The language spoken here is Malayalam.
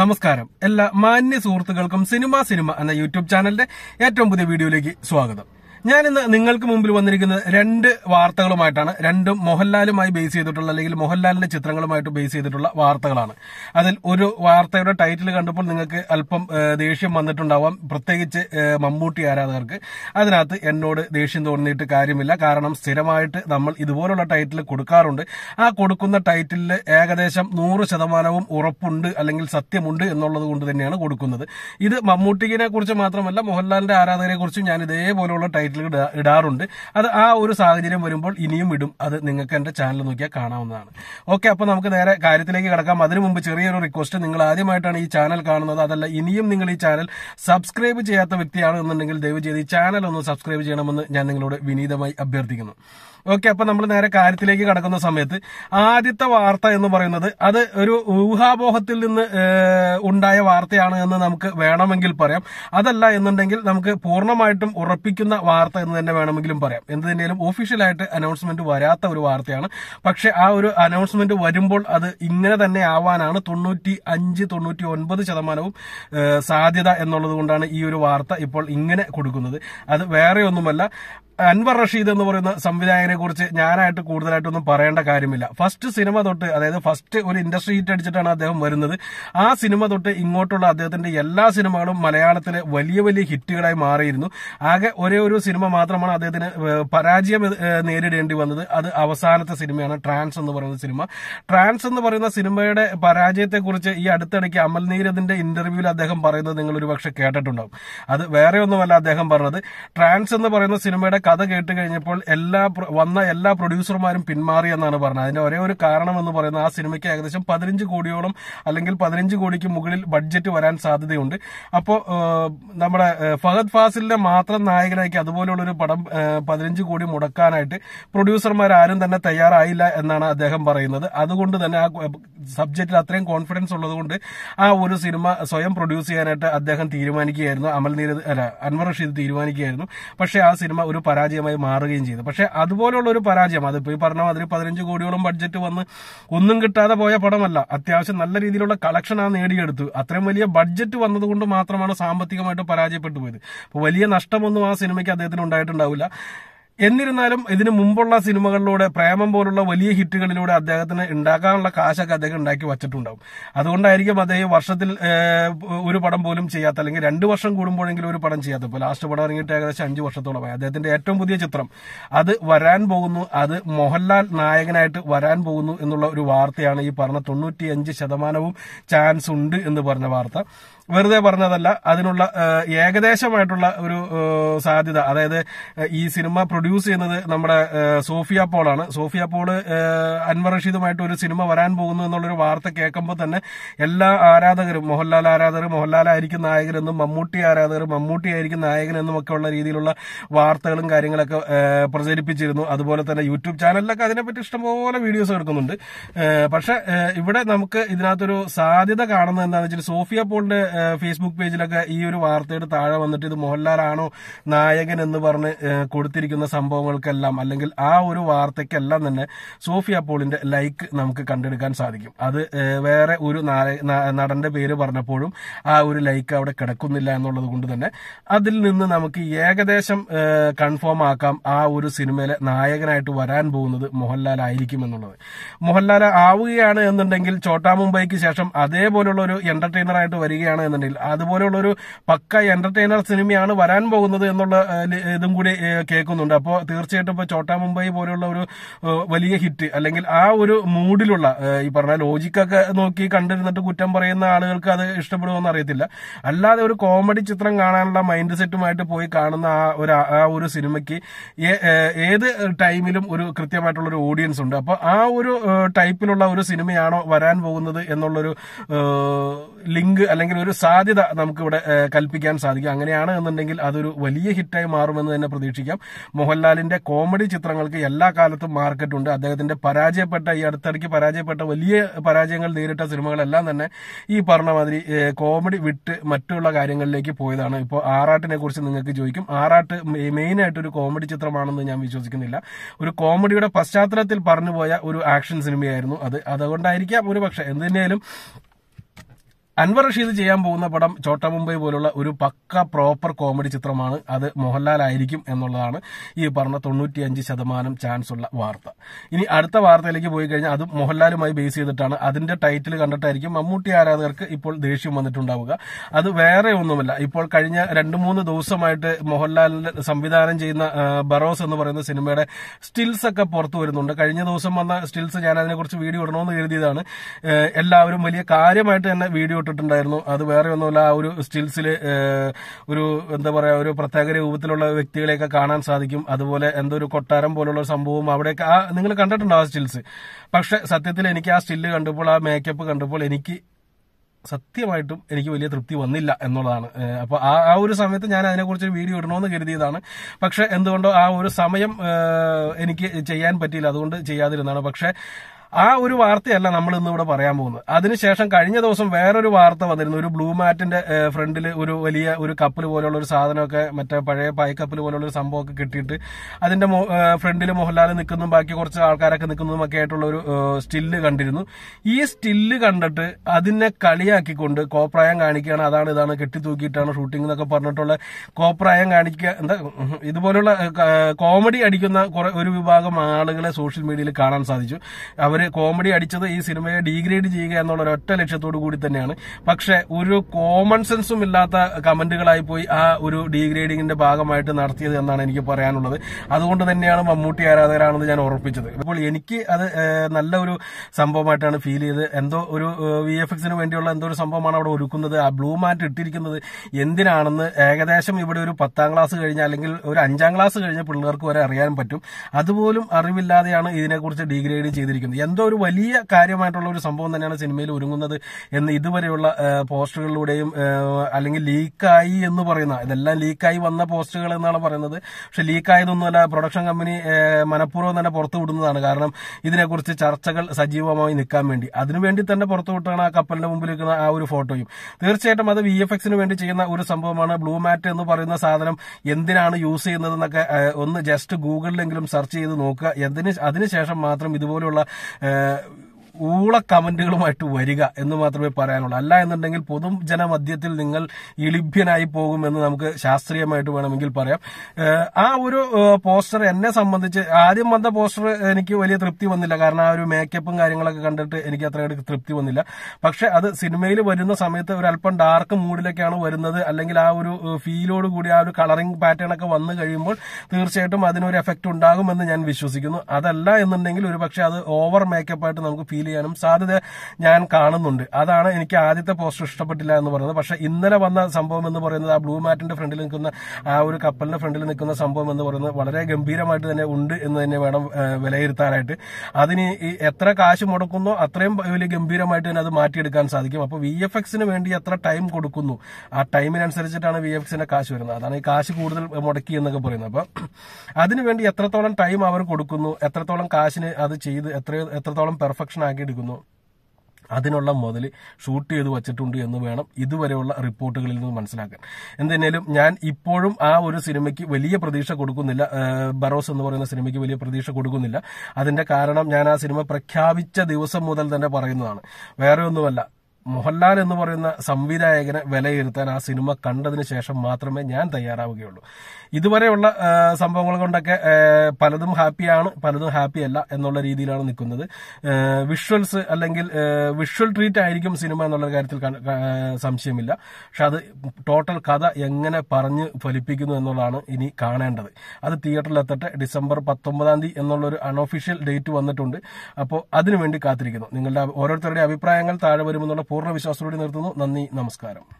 നമസ്കാരം എല്ലാ മാന്യ സുഹൃത്തുക്കൾക്കും സിനിമ സിനിമ എന്ന യൂട്യൂബ് ചാനലിന്റെ ഏറ്റവും പുതിയ വീഡിയോയിലേക്ക് സ്വാഗതം ഞാനിന്ന് നിങ്ങൾക്ക് മുമ്പിൽ വന്നിരിക്കുന്നത് രണ്ട് വാർത്തകളുമായിട്ടാണ് രണ്ടും മോഹൻലാലുമായി ബേസ് ചെയ്തിട്ടുള്ള അല്ലെങ്കിൽ മോഹൻലാലിന്റെ ചിത്രങ്ങളുമായിട്ട് ബേസ് ചെയ്തിട്ടുള്ള വാർത്തകളാണ് അതിൽ ഒരു വാർത്തയുടെ ടൈറ്റിൽ കണ്ടപ്പോൾ നിങ്ങൾക്ക് അല്പം ദേഷ്യം വന്നിട്ടുണ്ടാവാം പ്രത്യേകിച്ച് മമ്മൂട്ടി ആരാധകർക്ക് അതിനകത്ത് എന്നോട് ദേഷ്യം തോന്നിയിട്ട് കാര്യമില്ല കാരണം സ്ഥിരമായിട്ട് നമ്മൾ ഇതുപോലുള്ള ടൈറ്റിൽ കൊടുക്കാറുണ്ട് ആ കൊടുക്കുന്ന ടൈറ്റിലിൽ ഏകദേശം നൂറ് ശതമാനവും ഉറപ്പുണ്ട് അല്ലെങ്കിൽ സത്യമുണ്ട് എന്നുള്ളത് കൊണ്ട് തന്നെയാണ് കൊടുക്കുന്നത് ഇത് മമ്മൂട്ടിക്കിനെ കുറിച്ച് മാത്രമല്ല മോഹൻലാലിന്റെ ആരാധകരെ കുറിച്ചും ഞാൻ ഇതേപോലുള്ള ടൈറ്റിൽ വെബ്സൈറ്റിൽ ഇടാറുണ്ട് അത് ആ ഒരു സാഹചര്യം വരുമ്പോൾ ഇനിയും ഇടും അത് നിങ്ങൾക്ക് എന്റെ ചാനൽ നോക്കിയാൽ കാണാവുന്നതാണ് ഓക്കെ അപ്പോൾ നമുക്ക് നേരെ കാര്യത്തിലേക്ക് കിടക്കാം അതിനു മുമ്പ് ചെറിയൊരു റിക്വസ്റ്റ് നിങ്ങൾ ആദ്യമായിട്ടാണ് ഈ ചാനൽ കാണുന്നത് അതല്ല ഇനിയും നിങ്ങൾ ഈ ചാനൽ സബ്സ്ക്രൈബ് ചെയ്യാത്ത വ്യക്തിയാണ് എന്നുണ്ടെങ്കിൽ ദയവ് ചെയ്ത് ഈ ചാനൽ ഒന്ന് സബ്സ്ക്രൈബ് ചെയ്യണമെന്ന് ഞാൻ നിങ്ങളോട് വിനീതമായി അഭ്യർത്ഥിക്കുന്നു ഓക്കെ അപ്പൊ നമ്മൾ നേരെ കാര്യത്തിലേക്ക് കടക്കുന്ന സമയത്ത് ആദ്യത്തെ വാർത്ത എന്ന് പറയുന്നത് അത് ഒരു ഊഹാപോഹത്തിൽ നിന്ന് ഉണ്ടായ വാർത്തയാണ് എന്ന് നമുക്ക് വേണമെങ്കിൽ പറയാം അതല്ല എന്നുണ്ടെങ്കിൽ നമുക്ക് പൂർണ്ണമായിട്ടും ഉറപ്പിക്കുന്ന വാർത്ത വാർത്ത എന്ന് തന്നെ വേണമെങ്കിലും പറയാം എന്ത് തന്നെയാലും ഒഫീഷ്യലായിട്ട് അനൗൺസ്മെന്റ് വരാത്ത ഒരു വാർത്തയാണ് പക്ഷെ ആ ഒരു അനൗൺസ്മെന്റ് വരുമ്പോൾ അത് ഇങ്ങനെ തന്നെ ആവാനാണ് തൊണ്ണൂറ്റി അഞ്ച് തൊണ്ണൂറ്റി ഒൻപത് ശതമാനവും സാധ്യത എന്നുള്ളത് കൊണ്ടാണ് ഈ ഒരു വാർത്ത ഇപ്പോൾ ഇങ്ങനെ കൊടുക്കുന്നത് അത് വേറെ ഒന്നുമല്ല അൻവർ റഷീദ് എന്ന് പറയുന്ന സംവിധായകനെ കുറിച്ച് ഞാനായിട്ട് കൂടുതലായിട്ടൊന്നും പറയേണ്ട കാര്യമില്ല ഫസ്റ്റ് സിനിമ തൊട്ട് അതായത് ഫസ്റ്റ് ഒരു ഇൻഡസ്ട്രി ഹിറ്റ് അടിച്ചിട്ടാണ് അദ്ദേഹം വരുന്നത് ആ സിനിമ തൊട്ട് ഇങ്ങോട്ടുള്ള അദ്ദേഹത്തിന്റെ എല്ലാ സിനിമകളും മലയാളത്തിലെ വലിയ വലിയ ഹിറ്റുകളായി മാറിയിരുന്നു ആകെ ഒരേ ഒരു സിനിമ മാത്രമാണ് അദ്ദേഹത്തിന് പരാജയം നേരിടേണ്ടി വന്നത് അത് അവസാനത്തെ സിനിമയാണ് ട്രാൻസ് എന്ന് പറയുന്ന സിനിമ ട്രാൻസ് എന്ന് പറയുന്ന സിനിമയുടെ പരാജയത്തെക്കുറിച്ച് ഈ അടുത്തിടയ്ക്ക് അമൽ നീരദിന്റെ ഇന്റർവ്യൂവിൽ അദ്ദേഹം പറയുന്നത് നിങ്ങൾ ഒരു പക്ഷെ കേട്ടിട്ടുണ്ടാവും അത് വേറെ ഒന്നുമല്ല അദ്ദേഹം പറഞ്ഞത് ട്രാൻസ് എന്ന് പറയുന്ന സിനിമയുടെ കഥ കേട്ട് കഴിഞ്ഞപ്പോൾ എല്ലാ വന്ന എല്ലാ പ്രൊഡ്യൂസർമാരും പിന്മാറി എന്നാണ് പറഞ്ഞത് അതിന്റെ ഒരേ ഒരു കാരണം എന്ന് പറയുന്നത് ആ സിനിമയ്ക്ക് ഏകദേശം പതിനഞ്ച് കോടിയോളം അല്ലെങ്കിൽ പതിനഞ്ച് കോടിക്ക് മുകളിൽ ബഡ്ജറ്റ് വരാൻ സാധ്യതയുണ്ട് അപ്പോൾ നമ്മുടെ ഫഹദ് ഫാസിലിനെ മാത്രം നായകനാക്കി ഒരു പടം പതിനഞ്ച് കോടി മുടക്കാനായിട്ട് പ്രൊഡ്യൂസർമാർ ആരും തന്നെ തയ്യാറായില്ല എന്നാണ് അദ്ദേഹം പറയുന്നത് അതുകൊണ്ട് തന്നെ ആ സബ്ജക്റ്റിൽ അത്രയും കോൺഫിഡൻസ് ഉള്ളതുകൊണ്ട് ആ ഒരു സിനിമ സ്വയം പ്രൊഡ്യൂസ് ചെയ്യാനായിട്ട് അദ്ദേഹം തീരുമാനിക്കുകയായിരുന്നു അമൽ അല്ല അൻവർ റഷീദ് തീരുമാനിക്കുകയായിരുന്നു പക്ഷേ ആ സിനിമ ഒരു പരാജയമായി മാറുകയും ചെയ്തു പക്ഷെ അതുപോലെയുള്ള ഒരു പരാജയം അതിപ്പോൾ ഈ പറഞ്ഞ അതിൽ പതിനഞ്ച് കോടിയോളം ബഡ്ജറ്റ് വന്ന് ഒന്നും കിട്ടാതെ പോയ പടമല്ല അത്യാവശ്യം നല്ല രീതിയിലുള്ള കളക്ഷൻ ആ നേടിയെടുത്തു അത്രയും വലിയ ബഡ്ജറ്റ് വന്നതുകൊണ്ട് മാത്രമാണ് സാമ്പത്തികമായിട്ട് പരാജയപ്പെട്ടു പോയത് അപ്പോൾ വലിയ നഷ്ടമൊന്നും ആ സിനിമയ്ക്ക് അദ്ദേഹത്തിന് ഉണ്ടായിട്ടുണ്ടാവില്ല എന്നിരുന്നാലും ഇതിനു മുമ്പുള്ള സിനിമകളിലൂടെ പ്രേമം പോലുള്ള വലിയ ഹിറ്റുകളിലൂടെ അദ്ദേഹത്തിന് ഉണ്ടാക്കാനുള്ള കാശൊക്കെ അദ്ദേഹം ഉണ്ടാക്കി വച്ചിട്ടുണ്ടാവും അതുകൊണ്ടായിരിക്കും അദ്ദേഹം വർഷത്തിൽ ഒരു പടം പോലും ചെയ്യാത്ത അല്ലെങ്കിൽ രണ്ട് വർഷം കൂടുമ്പോഴെങ്കിലും ഒരു പടം ചെയ്യാത്ത ഇപ്പോൾ ലാസ്റ്റ് പടം ഇറങ്ങിയിട്ട് ഏകദേശം അഞ്ച് വർഷത്തോളമായി അദ്ദേഹത്തിന്റെ ഏറ്റവും പുതിയ ചിത്രം അത് വരാൻ പോകുന്നു അത് മോഹൻലാൽ നായകനായിട്ട് വരാൻ പോകുന്നു എന്നുള്ള ഒരു വാർത്തയാണ് ഈ പറഞ്ഞ തൊണ്ണൂറ്റിയഞ്ച് ശതമാനവും ചാൻസ് ഉണ്ട് എന്ന് പറഞ്ഞ വാർത്ത വെറുതെ പറഞ്ഞതല്ല അതിനുള്ള ഏകദേശമായിട്ടുള്ള ഒരു സാധ്യത അതായത് ഈ സിനിമ പ്രൊഡ്യൂസ് ചെയ്യുന്നത് നമ്മുടെ സോഫിയ പോളാണ് സോഫിയ പോള് അൻവർ റഷീദുമായിട്ട് ഒരു സിനിമ വരാൻ പോകുന്നു എന്നുള്ളൊരു വാർത്ത കേൾക്കുമ്പോൾ തന്നെ എല്ലാ ആരാധകരും മോഹൻലാൽ ആരാധകർ മോഹൻലാലായിരിക്കും നായകനെന്നും മമ്മൂട്ടി ആരാധകർ മമ്മൂട്ടി ആയിരിക്കും നായകനെന്നും ഒക്കെ ഉള്ള രീതിയിലുള്ള വാർത്തകളും കാര്യങ്ങളൊക്കെ പ്രചരിപ്പിച്ചിരുന്നു അതുപോലെ തന്നെ യൂട്യൂബ് ചാനലിലൊക്കെ അതിനെപ്പറ്റി ഇഷ്ടംപോലെ വീഡിയോസ് എടുക്കുന്നുണ്ട് പക്ഷെ ഇവിടെ നമുക്ക് ഇതിനകത്തൊരു സാധ്യത കാണുന്നത് എന്താണെന്ന് വെച്ചാൽ സോഫിയ പോളിന്റെ ഫേസ്ബുക്ക് പേജിലൊക്കെ ഈ ഒരു വാർത്തയുടെ താഴെ വന്നിട്ട് ഇത് മോഹൻലാലാണോ നായകൻ എന്ന് പറഞ്ഞ് കൊടുത്തിരിക്കുന്ന സംഭവങ്ങൾക്കെല്ലാം അല്ലെങ്കിൽ ആ ഒരു വാർത്തയ്ക്കെല്ലാം തന്നെ സോഫിയ പോളിന്റെ ലൈക്ക് നമുക്ക് കണ്ടെടുക്കാൻ സാധിക്കും അത് വേറെ ഒരു നടന്റെ പേര് പറഞ്ഞപ്പോഴും ആ ഒരു ലൈക്ക് അവിടെ കിടക്കുന്നില്ല എന്നുള്ളത് കൊണ്ട് തന്നെ അതിൽ നിന്ന് നമുക്ക് ഏകദേശം കൺഫേം ആക്കാം ആ ഒരു സിനിമയിലെ നായകനായിട്ട് വരാൻ പോകുന്നത് മോഹൻലാൽ ആയിരിക്കും എന്നുള്ളത് മോഹൻലാൽ ആവുകയാണ് എന്നുണ്ടെങ്കിൽ ചോട്ടാ മുംബൈക്ക് ശേഷം അതേപോലുള്ള ഒരു എന്റർടൈനറായിട്ട് വരികയാണ് എന്നുണ്ടെങ്കിൽ അതുപോലെയുള്ളൊരു പക്ക എന്റർടൈനർ സിനിമയാണ് വരാൻ പോകുന്നത് എന്നുള്ള ഇതും കൂടി കേൾക്കുന്നുണ്ട് അപ്പോൾ തീർച്ചയായിട്ടും ഇപ്പോൾ ചോട്ടാ മുംബൈ പോലെയുള്ള ഒരു വലിയ ഹിറ്റ് അല്ലെങ്കിൽ ആ ഒരു മൂഡിലുള്ള ഈ പറഞ്ഞ ലോജിക്കൊക്കെ നോക്കി കണ്ടിരുന്നിട്ട് കുറ്റം പറയുന്ന ആളുകൾക്ക് അത് ഇഷ്ടപ്പെടുമെന്ന് അറിയത്തില്ല അല്ലാതെ ഒരു കോമഡി ചിത്രം കാണാനുള്ള മൈൻഡ് സെറ്റുമായിട്ട് പോയി കാണുന്ന ആ ഒരു ആ ഒരു സിനിമയ്ക്ക് ഏത് ടൈമിലും ഒരു കൃത്യമായിട്ടുള്ള ഒരു ഓഡിയൻസ് ഉണ്ട് അപ്പോൾ ആ ഒരു ടൈപ്പിലുള്ള ഒരു സിനിമയാണോ വരാൻ പോകുന്നത് എന്നുള്ളൊരു ലിങ്ക് അല്ലെങ്കിൽ ഒരു ഒരു സാധ്യത നമുക്കിവിടെ കൽപ്പിക്കാൻ സാധിക്കും അങ്ങനെയാണ് എന്നുണ്ടെങ്കിൽ അതൊരു വലിയ ഹിറ്റായി മാറുമെന്ന് തന്നെ പ്രതീക്ഷിക്കാം മോഹൻലാലിന്റെ കോമഡി ചിത്രങ്ങൾക്ക് എല്ലാ കാലത്തും മാർക്കറ്റ് ഉണ്ട് അദ്ദേഹത്തിന്റെ പരാജയപ്പെട്ട ഈ അടുത്തിടയ്ക്ക് പരാജയപ്പെട്ട വലിയ പരാജയങ്ങൾ നേരിട്ട സിനിമകളെല്ലാം തന്നെ ഈ പറഞ്ഞ മാതിരി കോമഡി വിട്ട് മറ്റുള്ള കാര്യങ്ങളിലേക്ക് പോയതാണ് ഇപ്പോൾ ആറാട്ടിനെ കുറിച്ച് നിങ്ങൾക്ക് ചോദിക്കും ആറാട്ട് മെയിൻ ആയിട്ട് ഒരു കോമഡി ചിത്രമാണെന്ന് ഞാൻ വിശ്വസിക്കുന്നില്ല ഒരു കോമഡിയുടെ പശ്ചാത്തലത്തിൽ പറഞ്ഞുപോയ ഒരു ആക്ഷൻ സിനിമയായിരുന്നു അത് അതുകൊണ്ടായിരിക്കാം ഒരു പക്ഷെ എന്തിനേലും അൻവർ റഷീദ് ചെയ്യാൻ പോകുന്ന പടം ചോട്ട മുംബൈ പോലുള്ള ഒരു പക്ക പ്രോപ്പർ കോമഡി ചിത്രമാണ് അത് മോഹൻലാൽ ആയിരിക്കും എന്നുള്ളതാണ് ഈ പറഞ്ഞ തൊണ്ണൂറ്റിയഞ്ച് ശതമാനം ചാൻസ് ഉള്ള വാർത്ത ഇനി അടുത്ത വാർത്തയിലേക്ക് പോയി കഴിഞ്ഞാൽ അതും മോഹൻലാലുമായി ബേസ് ചെയ്തിട്ടാണ് അതിന്റെ ടൈറ്റിൽ കണ്ടിട്ടായിരിക്കും മമ്മൂട്ടി ആരാധകർക്ക് ഇപ്പോൾ ദേഷ്യം വന്നിട്ടുണ്ടാവുക അത് വേറെ ഒന്നുമല്ല ഇപ്പോൾ കഴിഞ്ഞ രണ്ട് മൂന്ന് ദിവസമായിട്ട് മോഹൻലാലിന്റെ സംവിധാനം ചെയ്യുന്ന ബറോസ് എന്ന് പറയുന്ന സിനിമയുടെ സ്റ്റിൽസ് ഒക്കെ പുറത്തു വരുന്നുണ്ട് കഴിഞ്ഞ ദിവസം വന്ന സ്റ്റിൽസ് ഞാൻ അതിനെക്കുറിച്ച് വീഡിയോ ഇടണമെന്ന് കരുതിയതാണ് എല്ലാവരും വലിയ കാര്യമായിട്ട് തന്നെ വീഡിയോ ഇട്ടിട്ടുണ്ടായിരുന്നു അത് വേറെ ഒന്നുമില്ല ആ ഒരു സ്റ്റിൽസിൽ ഒരു എന്താ പറയുക ഒരു പ്രത്യേക രൂപത്തിലുള്ള വ്യക്തികളെയൊക്കെ കാണാൻ സാധിക്കും അതുപോലെ എന്തോ ഒരു കൊട്ടാരം പോലുള്ള സംഭവം അവിടെയൊക്കെ ആ നിങ്ങൾ കണ്ടിട്ടുണ്ടോ ആ സ്റ്റിൽസ് പക്ഷെ സത്യത്തിൽ എനിക്ക് ആ സ്റ്റില് കണ്ടപ്പോൾ ആ മേക്കപ്പ് കണ്ടപ്പോൾ എനിക്ക് സത്യമായിട്ടും എനിക്ക് വലിയ തൃപ്തി വന്നില്ല എന്നുള്ളതാണ് അപ്പോൾ ആ ആ ഒരു സമയത്ത് ഞാൻ അതിനെക്കുറിച്ച് വീഡിയോ ഇടണമെന്ന് കരുതിയതാണ് പക്ഷെ എന്തുകൊണ്ടോ ആ ഒരു സമയം എനിക്ക് ചെയ്യാൻ പറ്റിയില്ല അതുകൊണ്ട് ചെയ്യാതിരുന്നതാണ് പക്ഷെ ആ ഒരു വാർത്തയല്ല നമ്മൾ ഇന്ന് ഇവിടെ പറയാൻ പോകുന്നത് അതിനുശേഷം കഴിഞ്ഞ ദിവസം വേറൊരു വാർത്ത വന്നിരുന്നു ഒരു ബ്ലൂ മാറ്റിന്റെ ഫ്രണ്ടിൽ ഒരു വലിയ ഒരു കപ്പൽ പോലുള്ള ഒരു സാധനമൊക്കെ മറ്റേ പഴയ പായ്ക്കപ്പിൽ പോലുള്ള ഒരു സംഭവമൊക്കെ കിട്ടിയിട്ട് അതിന്റെ ഫ്രണ്ടിൽ മോഹൻലാൽ നിൽക്കുന്നതും ബാക്കി കുറച്ച് ആൾക്കാരൊക്കെ നിൽക്കുന്നതും ഒക്കെ ആയിട്ടുള്ള ഒരു സ്റ്റില്ല് കണ്ടിരുന്നു ഈ സ്റ്റില്ല് കണ്ടിട്ട് അതിനെ കളിയാക്കിക്കൊണ്ട് കോപ്രായം കാണിക്കുകയാണ് അതാണ് ഇതാണ് കെട്ടിത്തൂക്കിയിട്ടാണ് ഷൂട്ടിംഗ് എന്നൊക്കെ പറഞ്ഞിട്ടുള്ള കോപ്രായം കാണിക്കുക എന്താ ഇതുപോലുള്ള കോമഡി അടിക്കുന്ന ഒരു വിഭാഗം ആളുകളെ സോഷ്യൽ മീഡിയയിൽ കാണാൻ സാധിച്ചു അവർ ഒരു കോമഡി അടിച്ചത് ഈ സിനിമയെ ഡീഗ്രേഡ് ചെയ്യുക എന്നുള്ള ഒറ്റ ലക്ഷ്യത്തോടു കൂടി തന്നെയാണ് പക്ഷെ ഒരു കോമൺ സെൻസും ഇല്ലാത്ത കമന്റുകളായി പോയി ആ ഒരു ഡീഗ്രേഡിങ്ങിന്റെ ഭാഗമായിട്ട് നടത്തിയത് എന്നാണ് എനിക്ക് പറയാനുള്ളത് അതുകൊണ്ട് തന്നെയാണ് മമ്മൂട്ടി ആരാധകരാണെന്ന് ഞാൻ ഉറപ്പിച്ചത് അപ്പോൾ എനിക്ക് അത് നല്ല ഒരു സംഭവമായിട്ടാണ് ഫീൽ ചെയ്ത് എന്തോ ഒരു വി എഫ് എക്സിന് വേണ്ടിയുള്ള എന്തോ ഒരു സംഭവമാണ് അവിടെ ഒരുക്കുന്നത് ആ ബ്ലൂ മാറ്റ് ഇട്ടിരിക്കുന്നത് എന്തിനാണെന്ന് ഏകദേശം ഇവിടെ ഒരു പത്താം ക്ലാസ് കഴിഞ്ഞ അല്ലെങ്കിൽ ഒരു അഞ്ചാം ക്ലാസ് കഴിഞ്ഞ പിള്ളേർക്ക് വരെ അറിയാൻ പറ്റും അതുപോലും അറിവില്ലാതെയാണ് ഇതിനെക്കുറിച്ച് ഡീഗ്രേഡ് ചെയ്തിരിക്കുന്നത് എന്തോ ഒരു വലിയ കാര്യമായിട്ടുള്ള ഒരു സംഭവം തന്നെയാണ് സിനിമയിൽ ഒരുങ്ങുന്നത് എന്ന് ഇതുവരെയുള്ള പോസ്റ്ററുകളിലൂടെയും അല്ലെങ്കിൽ ലീക്കായി എന്ന് പറയുന്ന ഇതെല്ലാം ലീക്കായി വന്ന പോസ്റ്ററുകൾ എന്നാണ് പറയുന്നത് പക്ഷെ ലീക്കായതൊന്നുമല്ല പ്രൊഡക്ഷൻ കമ്പനി മനഃപൂർവ്വം തന്നെ പുറത്തുവിടുന്നതാണ് കാരണം ഇതിനെക്കുറിച്ച് ചർച്ചകൾ സജീവമായി നിൽക്കാൻ വേണ്ടി അതിനുവേണ്ടി തന്നെ പുറത്തു ആ കപ്പലിന്റെ മുമ്പിൽ നിൽക്കുന്ന ആ ഒരു ഫോട്ടോയും തീർച്ചയായിട്ടും അത് വി എഫ് എക്സിന് വേണ്ടി ചെയ്യുന്ന ഒരു സംഭവമാണ് ബ്ലൂ മാറ്റ് എന്ന് പറയുന്ന സാധനം എന്തിനാണ് യൂസ് ചെയ്യുന്നത് എന്നൊക്കെ ഒന്ന് ജസ്റ്റ് ഗൂഗിളിലെങ്കിലും സെർച്ച് ചെയ്ത് നോക്കുക അതിനുശേഷം മാത്രം ഇതുപോലുള്ള é, ഊള കമന്റുകളുമായിട്ട് വരിക എന്ന് മാത്രമേ പറയാനുള്ളൂ അല്ല എന്നുണ്ടെങ്കിൽ പൊതുജനമധ്യത്തിൽ നിങ്ങൾ ഇളിഭ്യനായി പോകുമെന്ന് നമുക്ക് ശാസ്ത്രീയമായിട്ട് വേണമെങ്കിൽ പറയാം ആ ഒരു പോസ്റ്റർ എന്നെ സംബന്ധിച്ച് ആദ്യം വന്ന പോസ്റ്റർ എനിക്ക് വലിയ തൃപ്തി വന്നില്ല കാരണം ആ ഒരു മേക്കപ്പും കാര്യങ്ങളൊക്കെ കണ്ടിട്ട് എനിക്ക് അത്രയും തൃപ്തി വന്നില്ല പക്ഷെ അത് സിനിമയിൽ വരുന്ന സമയത്ത് ഒരു അല്പം ഡാർക്ക് മൂഡിലൊക്കെയാണ് വരുന്നത് അല്ലെങ്കിൽ ആ ഒരു ഫീലോട് കൂടി ആ ഒരു കളറിംഗ് പാറ്റേൺ ഒക്കെ വന്നു കഴിയുമ്പോൾ തീർച്ചയായിട്ടും അതിനൊരു എഫക്റ്റ് ഉണ്ടാകുമെന്ന് ഞാൻ വിശ്വസിക്കുന്നു അതല്ല എന്നുണ്ടെങ്കിൽ ഒരു പക്ഷെ അത് ഓവർ മേക്കപ്പായിട്ട് നമുക്ക് ഫീൽ ചെയ്യാനും സാധ്യത ഞാൻ കാണുന്നുണ്ട് അതാണ് എനിക്ക് ആദ്യത്തെ പോസ്റ്റർ ഇഷ്ടപ്പെട്ടില്ല എന്ന് പറയുന്നത് പക്ഷെ ഇന്നലെ വന്ന സംഭവം എന്ന് പറയുന്നത് ആ ബ്ലൂ മാറ്റിന്റെ ഫ്രണ്ടിൽ നിൽക്കുന്ന ആ ഒരു കപ്പലിന്റെ ഫ്രണ്ടിൽ നിൽക്കുന്ന സംഭവം എന്ന് പറയുന്നത് വളരെ ഗംഭീരമായിട്ട് തന്നെ ഉണ്ട് എന്ന് തന്നെ വേണം വിലയിരുത്താനായിട്ട് അതിന് എത്ര കാശ് മുടക്കുന്നോ അത്രയും വലിയ ഗംഭീരമായിട്ട് തന്നെ അത് മാറ്റിയെടുക്കാൻ സാധിക്കും അപ്പോൾ വി എഫ് എക്സിന് വേണ്ടി എത്ര ടൈം കൊടുക്കുന്നു ആ ടൈമിനനുസരിച്ചിട്ടാണ് വി എഫ് എക്സിന്റെ കാശ് വരുന്നത് അതാണ് ഈ കാശ് കൂടുതൽ മുടക്കി എന്നൊക്കെ പറയുന്നത് അപ്പൊ അതിനുവേണ്ടി എത്രത്തോളം ടൈം അവർ കൊടുക്കുന്നു എത്രത്തോളം കാശിന് അത് ചെയ്ത് എത്ര എത്രത്തോളം പെർഫെക്ഷൻ എടുക്കുന്നു അതിനുള്ള മുതൽ ഷൂട്ട് ചെയ്ത് വച്ചിട്ടുണ്ട് എന്ന് വേണം ഇതുവരെയുള്ള റിപ്പോർട്ടുകളിൽ നിന്ന് മനസ്സിലാക്കാൻ എന്തെങ്കിലും ഞാൻ ഇപ്പോഴും ആ ഒരു സിനിമയ്ക്ക് വലിയ പ്രതീക്ഷ കൊടുക്കുന്നില്ല ബറോസ് എന്ന് പറയുന്ന സിനിമയ്ക്ക് വലിയ പ്രതീക്ഷ കൊടുക്കുന്നില്ല അതിന്റെ കാരണം ഞാൻ ആ സിനിമ പ്രഖ്യാപിച്ച ദിവസം മുതൽ തന്നെ പറയുന്നതാണ് വേറെ ഒന്നുമല്ല മോഹൻലാൽ എന്ന് പറയുന്ന സംവിധായകനെ വിലയിരുത്താൻ ആ സിനിമ കണ്ടതിന് ശേഷം മാത്രമേ ഞാൻ തയ്യാറാവുകയുള്ളൂ ഇതുവരെയുള്ള സംഭവങ്ങൾ കൊണ്ടൊക്കെ പലതും ഹാപ്പിയാണ് പലതും ഹാപ്പി അല്ല എന്നുള്ള രീതിയിലാണ് നിൽക്കുന്നത് വിഷ്വൽസ് അല്ലെങ്കിൽ വിഷ്വൽ ട്രീറ്റ് ആയിരിക്കും സിനിമ എന്നുള്ള കാര്യത്തിൽ സംശയമില്ല പക്ഷെ അത് ടോട്ടൽ കഥ എങ്ങനെ പറഞ്ഞ് ഫലിപ്പിക്കുന്നു എന്നുള്ളതാണ് ഇനി കാണേണ്ടത് അത് തിയേറ്ററിൽ എത്തട്ടെ ഡിസംബർ പത്തൊമ്പതാം തീയതി എന്നുള്ളൊരു അൺഒഫീഷ്യൽ ഡേറ്റ് വന്നിട്ടുണ്ട് അപ്പോൾ അതിനുവേണ്ടി കാത്തിരിക്കുന്നു നിങ്ങളുടെ ഓരോരുത്തരുടെ അഭിപ്രായങ്ങൾ താഴെ വരുമെന്നുള്ള പൂർണ്ണ വിശ്വാസത്തോടെ നിർത്തുന്നു നന്ദി നമസ്കാരം